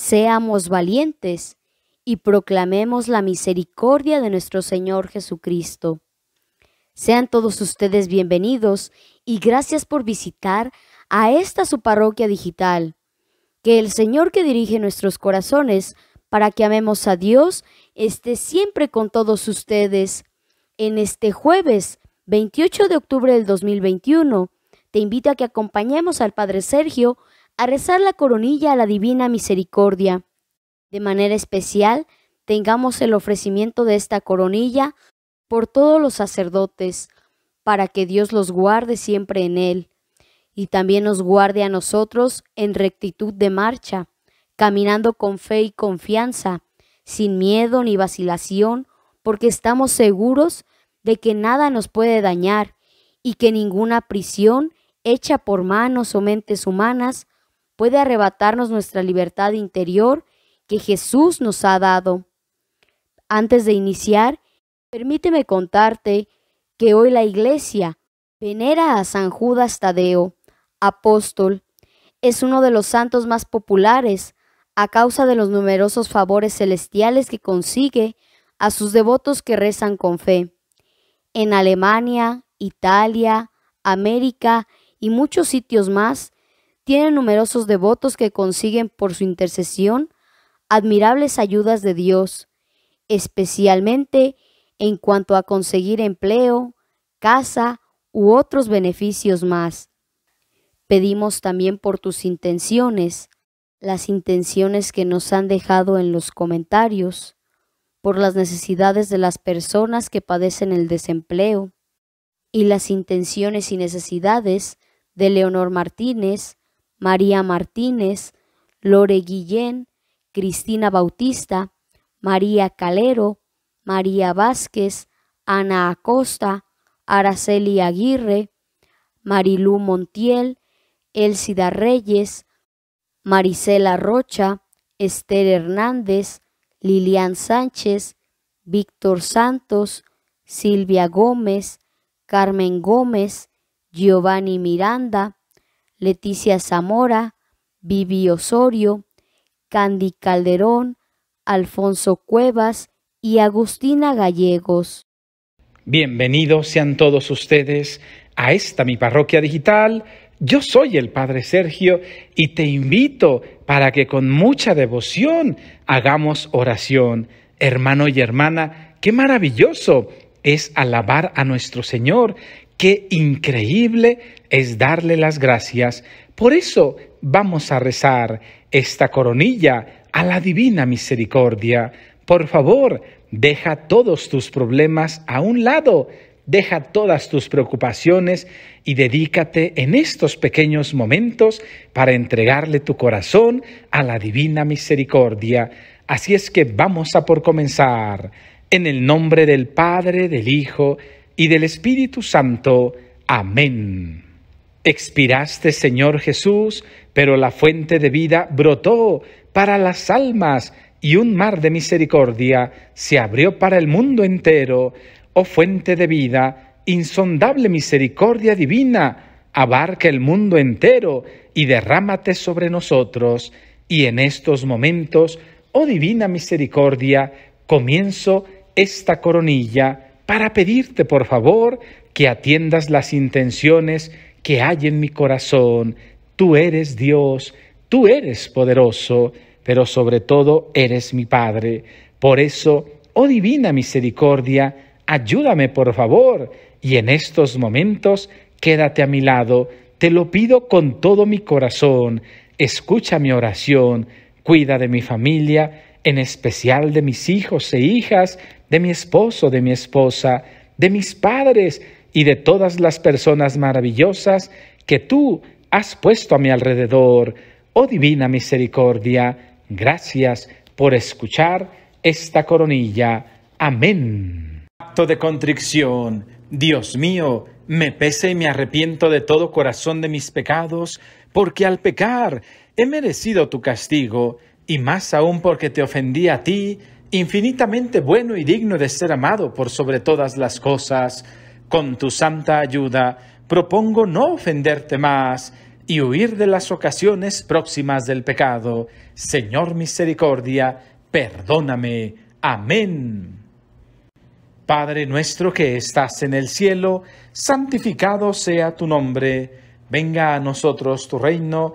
Seamos valientes y proclamemos la misericordia de nuestro Señor Jesucristo. Sean todos ustedes bienvenidos y gracias por visitar a esta su parroquia digital. Que el Señor que dirige nuestros corazones para que amemos a Dios esté siempre con todos ustedes. En este jueves 28 de octubre del 2021, te invito a que acompañemos al Padre Sergio a rezar la coronilla a la Divina Misericordia. De manera especial, tengamos el ofrecimiento de esta coronilla por todos los sacerdotes, para que Dios los guarde siempre en él, y también nos guarde a nosotros en rectitud de marcha, caminando con fe y confianza, sin miedo ni vacilación, porque estamos seguros de que nada nos puede dañar y que ninguna prisión hecha por manos o mentes humanas puede arrebatarnos nuestra libertad interior que Jesús nos ha dado. Antes de iniciar, permíteme contarte que hoy la Iglesia venera a San Judas Tadeo, apóstol. Es uno de los santos más populares a causa de los numerosos favores celestiales que consigue a sus devotos que rezan con fe. En Alemania, Italia, América y muchos sitios más, tienen numerosos devotos que consiguen por su intercesión admirables ayudas de Dios, especialmente en cuanto a conseguir empleo, casa u otros beneficios más. Pedimos también por tus intenciones, las intenciones que nos han dejado en los comentarios, por las necesidades de las personas que padecen el desempleo, y las intenciones y necesidades de Leonor Martínez, María Martínez, Lore Guillén, Cristina Bautista, María Calero, María Vázquez, Ana Acosta, Araceli Aguirre, Marilú Montiel, Elsida Reyes, Maricela Rocha, Esther Hernández, Lilian Sánchez, Víctor Santos, Silvia Gómez, Carmen Gómez, Giovanni Miranda, Leticia Zamora, Vivi Osorio, Candy Calderón, Alfonso Cuevas y Agustina Gallegos. Bienvenidos sean todos ustedes a esta mi parroquia digital. Yo soy el Padre Sergio y te invito para que con mucha devoción hagamos oración. Hermano y hermana, qué maravilloso es alabar a nuestro Señor, Qué increíble es darle las gracias. Por eso vamos a rezar esta coronilla a la divina misericordia. Por favor, deja todos tus problemas a un lado, deja todas tus preocupaciones y dedícate en estos pequeños momentos para entregarle tu corazón a la divina misericordia. Así es que vamos a por comenzar. En el nombre del Padre, del Hijo, y del Espíritu Santo. Amén. Expiraste, Señor Jesús, pero la fuente de vida brotó para las almas y un mar de misericordia se abrió para el mundo entero. Oh fuente de vida, insondable misericordia divina, abarca el mundo entero y derrámate sobre nosotros. Y en estos momentos, oh divina misericordia, comienzo esta coronilla para pedirte, por favor, que atiendas las intenciones que hay en mi corazón. Tú eres Dios, tú eres poderoso, pero sobre todo eres mi Padre. Por eso, oh divina misericordia, ayúdame, por favor, y en estos momentos quédate a mi lado. Te lo pido con todo mi corazón. Escucha mi oración, cuida de mi familia en especial de mis hijos e hijas, de mi esposo, de mi esposa, de mis padres y de todas las personas maravillosas que tú has puesto a mi alrededor. Oh divina misericordia, gracias por escuchar esta coronilla. Amén. Acto de contrición. Dios mío, me pese y me arrepiento de todo corazón de mis pecados, porque al pecar he merecido tu castigo y más aún porque te ofendí a ti, infinitamente bueno y digno de ser amado por sobre todas las cosas, con tu santa ayuda propongo no ofenderte más y huir de las ocasiones próximas del pecado. Señor misericordia, perdóname. Amén. Padre nuestro que estás en el cielo, santificado sea tu nombre, venga a nosotros tu reino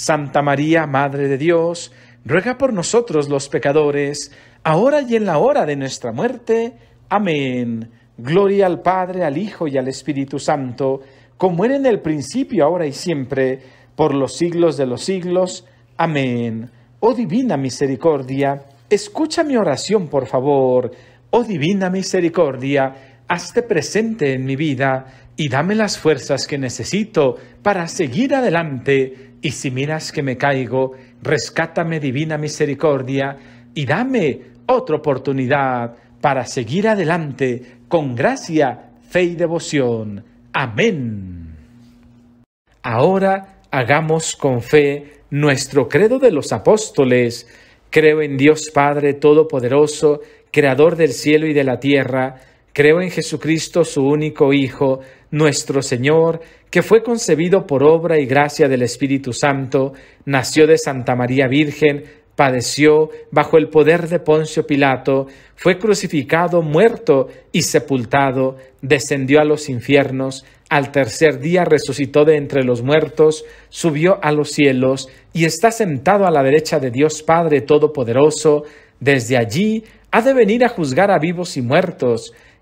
Santa María, Madre de Dios, ruega por nosotros los pecadores, ahora y en la hora de nuestra muerte. Amén. Gloria al Padre, al Hijo y al Espíritu Santo, como era en el principio, ahora y siempre, por los siglos de los siglos. Amén. Oh divina misericordia, escucha mi oración, por favor. Oh divina misericordia, hazte presente en mi vida y dame las fuerzas que necesito para seguir adelante y si miras que me caigo, rescátame divina misericordia y dame otra oportunidad para seguir adelante con gracia, fe y devoción. Amén. Ahora hagamos con fe nuestro credo de los apóstoles. Creo en Dios Padre Todopoderoso, Creador del cielo y de la tierra Creo en Jesucristo, su único Hijo, nuestro Señor, que fue concebido por obra y gracia del Espíritu Santo, nació de Santa María Virgen, padeció bajo el poder de Poncio Pilato, fue crucificado, muerto y sepultado, descendió a los infiernos, al tercer día resucitó de entre los muertos, subió a los cielos y está sentado a la derecha de Dios Padre Todopoderoso, desde allí ha de venir a juzgar a vivos y muertos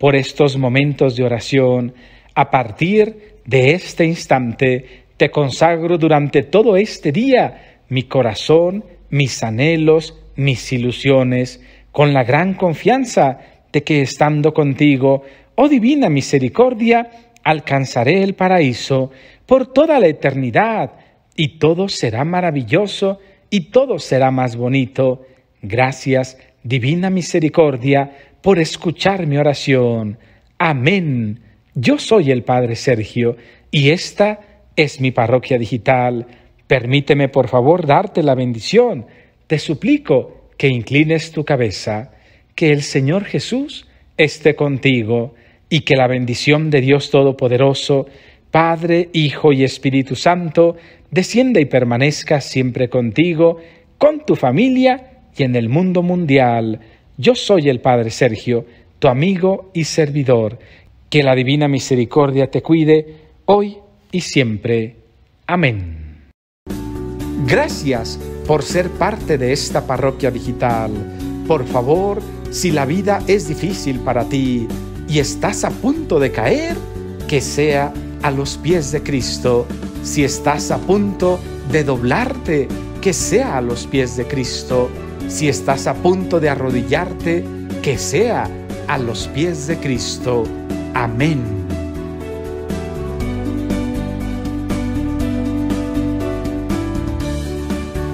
por estos momentos de oración. A partir de este instante, te consagro durante todo este día mi corazón, mis anhelos, mis ilusiones, con la gran confianza de que estando contigo, oh divina misericordia, alcanzaré el paraíso por toda la eternidad y todo será maravilloso y todo será más bonito. Gracias, divina misericordia, por escuchar mi oración. Amén. Yo soy el Padre Sergio y esta es mi parroquia digital. Permíteme, por favor, darte la bendición. Te suplico que inclines tu cabeza, que el Señor Jesús esté contigo y que la bendición de Dios Todopoderoso, Padre, Hijo y Espíritu Santo, descienda y permanezca siempre contigo, con tu familia y en el mundo mundial yo soy el Padre Sergio, tu amigo y servidor. Que la divina misericordia te cuide hoy y siempre. Amén. Gracias por ser parte de esta parroquia digital. Por favor, si la vida es difícil para ti y estás a punto de caer, que sea a los pies de Cristo. Si estás a punto de doblarte, que sea a los pies de Cristo si estás a punto de arrodillarte, que sea a los pies de Cristo. Amén.